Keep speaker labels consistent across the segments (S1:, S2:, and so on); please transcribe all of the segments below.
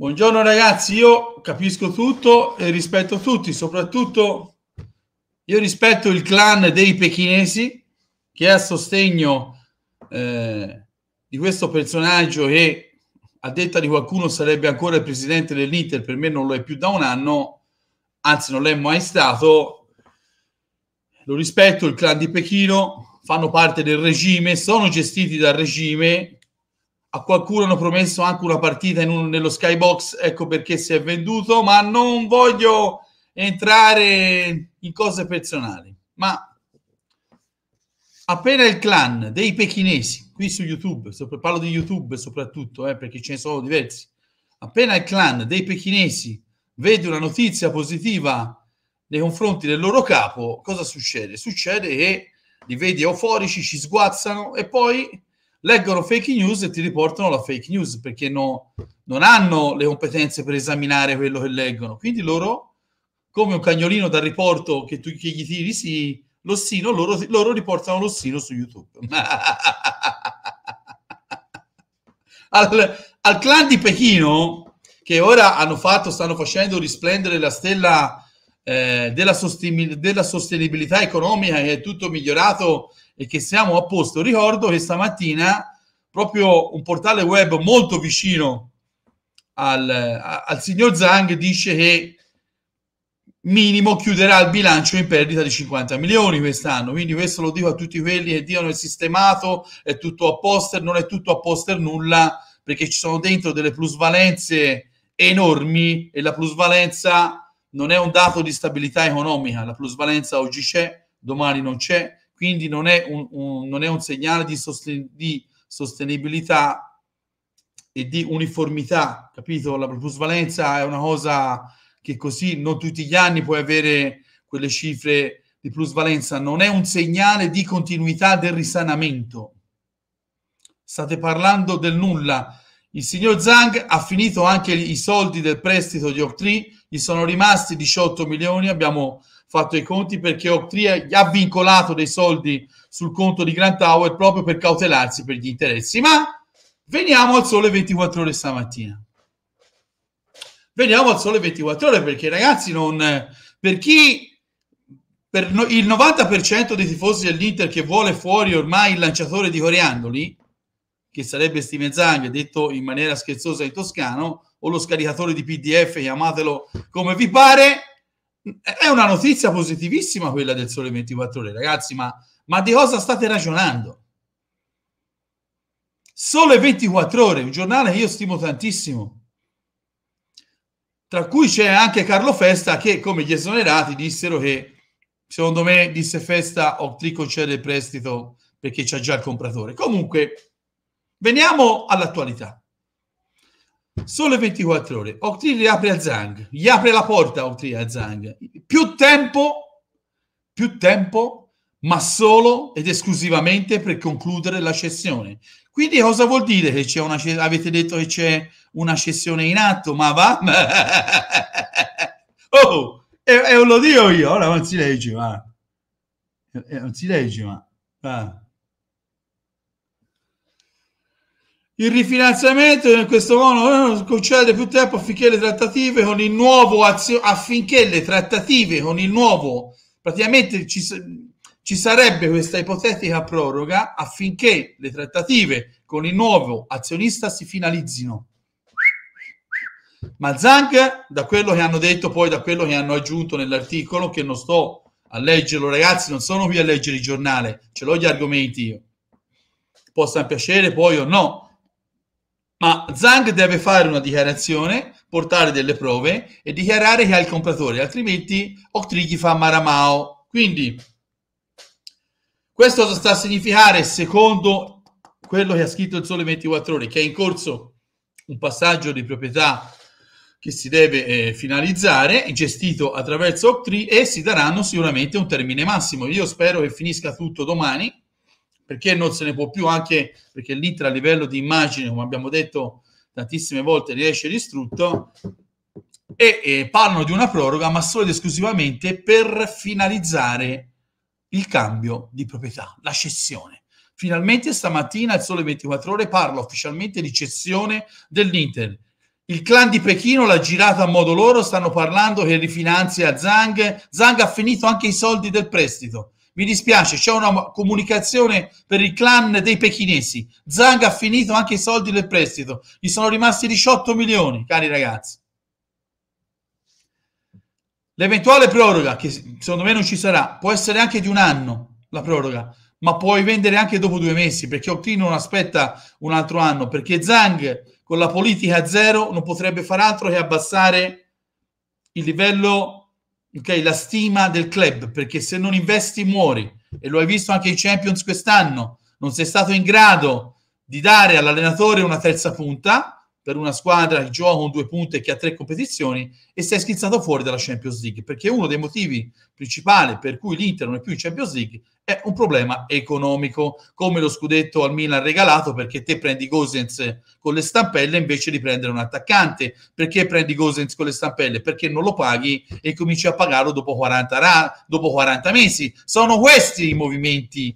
S1: Buongiorno ragazzi, io capisco tutto e rispetto tutti, soprattutto io rispetto il clan dei pechinesi che è a sostegno eh, di questo personaggio e a detta di qualcuno sarebbe ancora il presidente dell'Inter, per me non lo è più da un anno, anzi non l'è mai stato. Lo rispetto, il clan di Pechino fanno parte del regime, sono gestiti dal regime, a qualcuno hanno promesso anche una partita un, nello skybox, ecco perché si è venduto, ma non voglio entrare in cose personali. Ma appena il clan dei pechinesi, qui su YouTube, sopra, parlo di YouTube soprattutto, eh, perché ce ne sono diversi, appena il clan dei pechinesi vede una notizia positiva nei confronti del loro capo, cosa succede? Succede che li vedi euforici, ci sguazzano e poi leggono fake news e ti riportano la fake news perché no, non hanno le competenze per esaminare quello che leggono. Quindi loro, come un cagnolino da riporto che tu che gli tiri sì, l'ossino, loro, loro riportano l'ossino su YouTube. al, al clan di Pechino, che ora hanno fatto, stanno facendo risplendere la stella eh, della, sosten- della sostenibilità economica, che è tutto migliorato e che siamo a posto. Ricordo che stamattina proprio un portale web molto vicino al, al signor Zhang dice che minimo chiuderà il bilancio in perdita di 50 milioni quest'anno. Quindi questo lo dico a tutti quelli che dicono è sistemato, è tutto a poster, non è tutto a poster nulla, perché ci sono dentro delle plusvalenze enormi e la plusvalenza non è un dato di stabilità economica, la plusvalenza oggi c'è, domani non c'è, quindi non è un, un, non è un segnale di, sosten- di, sostenibilità e di uniformità, capito? La plusvalenza è una cosa che così non tutti gli anni puoi avere quelle cifre di plusvalenza, non è un segnale di continuità del risanamento. State parlando del nulla. Il signor Zhang ha finito anche i soldi del prestito di Octree, gli sono rimasti 18 milioni, abbiamo fatto i conti perché Octria ha vincolato dei soldi sul conto di Grand Tower proprio per cautelarsi per gli interessi. Ma veniamo al sole 24 ore stamattina. Veniamo al sole 24 ore perché ragazzi, non, per chi per no, il 90% dei tifosi dell'Inter che vuole fuori ormai il lanciatore di Coriandoli, che sarebbe Steven Zang, detto in maniera scherzosa in toscano, o lo scaricatore di PDF, chiamatelo come vi pare, è una notizia positivissima quella del Sole 24 Ore, ragazzi, ma, ma di cosa state ragionando? Sole 24 Ore, un giornale che io stimo tantissimo, tra cui c'è anche Carlo Festa che, come gli esonerati, dissero che, secondo me, disse Festa, Octri concede il prestito perché c'è già il compratore. Comunque, veniamo all'attualità. Sole 24 ore. Octri riapre a Zang, gli apre la porta Octri a Zang. Più tempo, più tempo, ma solo ed esclusivamente per concludere la cessione. Quindi cosa vuol dire che c'è una cessione? Avete detto che c'è una cessione in atto, ma va... oh, e, e, lo dico io, ora non si legge, ma... E, non si legge, ma... Va. Ah. Il rifinanziamento in questo modo eh, concede più tempo affinché le trattative con il nuovo azio- affinché le trattative con il nuovo praticamente ci, ci sarebbe questa ipotetica proroga affinché le trattative con il nuovo azionista si finalizzino. Ma Zang, da quello che hanno detto, poi da quello che hanno aggiunto nell'articolo, che non sto a leggerlo, ragazzi, non sono qui a leggere il giornale, ce l'ho gli argomenti io. Possa piacere poi o no, ma Zhang deve fare una dichiarazione, portare delle prove e dichiarare che ha il compratore, altrimenti Octrighi fa Maramao. Quindi questo sta a significare secondo quello che ha scritto il Sole 24 Ore, che è in corso un passaggio di proprietà che si deve eh, finalizzare, gestito attraverso Octree e si daranno sicuramente un termine massimo. Io spero che finisca tutto domani perché non se ne può più, anche perché l'Inter a livello di immagine, come abbiamo detto tantissime volte, riesce distrutto, e, e parlano di una proroga, ma solo ed esclusivamente per finalizzare il cambio di proprietà, la cessione. Finalmente stamattina al sole 24 ore parla ufficialmente di cessione dell'Inter. Il clan di Pechino l'ha girata a modo loro, stanno parlando che rifinanzia Zang. Zang ha finito anche i soldi del prestito. Mi dispiace, c'è una comunicazione per il clan dei pechinesi. Zang ha finito anche i soldi del prestito. Gli sono rimasti 18 milioni, cari ragazzi. L'eventuale proroga, che secondo me non ci sarà, può essere anche di un anno la proroga, ma puoi vendere anche dopo due mesi perché Octino non aspetta un altro anno. Perché Zang con la politica a zero non potrebbe fare altro che abbassare il livello okay, la stima del club, perché se non investi muori, e lo hai visto anche in Champions quest'anno, non sei stato in grado di dare all'allenatore una terza punta, per una squadra che gioca con due punte e che ha tre competizioni e si è schizzato fuori dalla Champions League, perché uno dei motivi principali per cui l'Inter non è più in Champions League è un problema economico, come lo scudetto al Milan regalato perché te prendi Gosens con le stampelle invece di prendere un attaccante, perché prendi Gosens con le stampelle? Perché non lo paghi e cominci a pagarlo dopo 40, ra- dopo 40 mesi. Sono questi i movimenti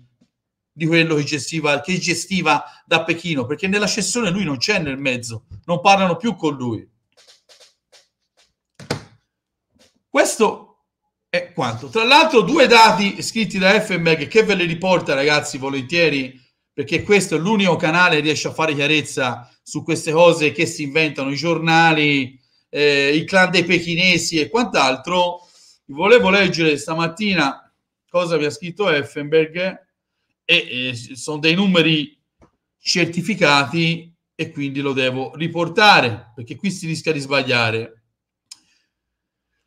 S1: di quello che gestiva, che gestiva da Pechino, perché nella cessione lui non c'è nel mezzo, non parlano più con lui. Questo è quanto. Tra l'altro due dati scritti da FMEG che ve li riporta ragazzi volentieri, perché questo è l'unico canale che riesce a fare chiarezza su queste cose che si inventano i giornali, eh, il clan dei pechinesi e quant'altro. Volevo leggere stamattina cosa vi ha scritto Effenberg e eh, sono dei numeri certificati e quindi lo devo riportare perché qui si rischia di sbagliare.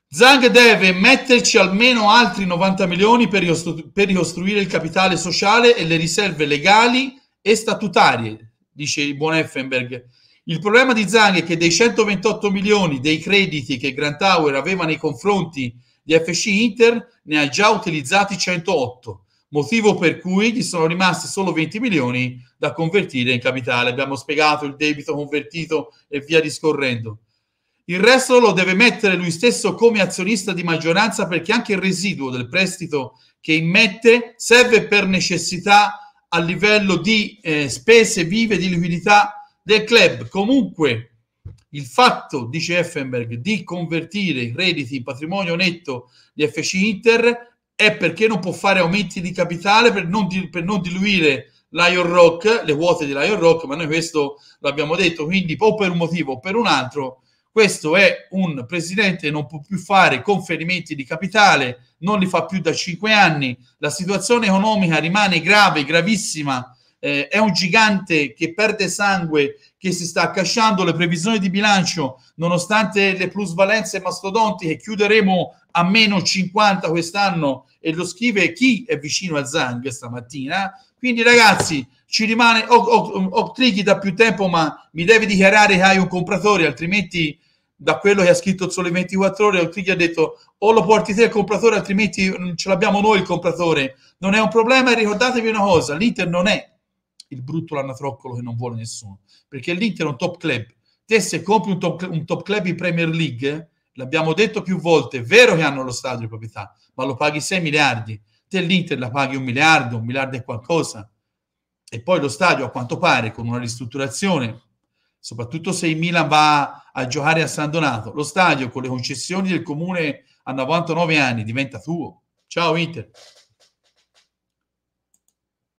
S1: Zang deve metterci almeno altri 90 milioni per, ricostru- per ricostruire il capitale sociale e le riserve legali e statutarie, dice il buon Effenberg Il problema di Zang è che dei 128 milioni dei crediti che Grant Tower aveva nei confronti di FC Inter ne ha già utilizzati 108 motivo per cui gli sono rimasti solo 20 milioni da convertire in capitale. Abbiamo spiegato il debito convertito e via discorrendo. Il resto lo deve mettere lui stesso come azionista di maggioranza perché anche il residuo del prestito che immette serve per necessità a livello di eh, spese vive di liquidità del club. Comunque il fatto, dice Effenberg, di convertire i redditi in patrimonio netto di FC Inter è perché non può fare aumenti di capitale per non, di, per non diluire Lion Rock, le quote di Lion Rock, ma noi questo l'abbiamo detto, quindi o per un motivo o per un altro, questo è un presidente che non può più fare conferimenti di capitale, non li fa più da cinque anni, la situazione economica rimane grave, gravissima, eh, è un gigante che perde sangue, che si sta accasciando le previsioni di bilancio, nonostante le plusvalenze mastodontiche, chiuderemo a meno 50 quest'anno e lo scrive chi è vicino a Zang stamattina. Quindi ragazzi, ci rimane Octrichi da più tempo, ma mi devi dichiarare che hai un compratore, altrimenti da quello che ha scritto il Sole 24 Ore, Octrichi ha detto o lo porti te il compratore, altrimenti mm, ce l'abbiamo noi il compratore. Non è un problema e ricordatevi una cosa, l'Inter non è il brutto l'anatroccolo che non vuole nessuno. Perché l'Inter è un top club. Te se compri un top, un top club in Premier League, l'abbiamo detto più volte, è vero che hanno lo stadio di proprietà, ma lo paghi 6 miliardi. Te l'Inter la paghi un miliardo, un miliardo e qualcosa. E poi lo stadio, a quanto pare, con una ristrutturazione, soprattutto se il Milan va a giocare a San Donato, lo stadio con le concessioni del comune a 99 anni diventa tuo. Ciao Inter.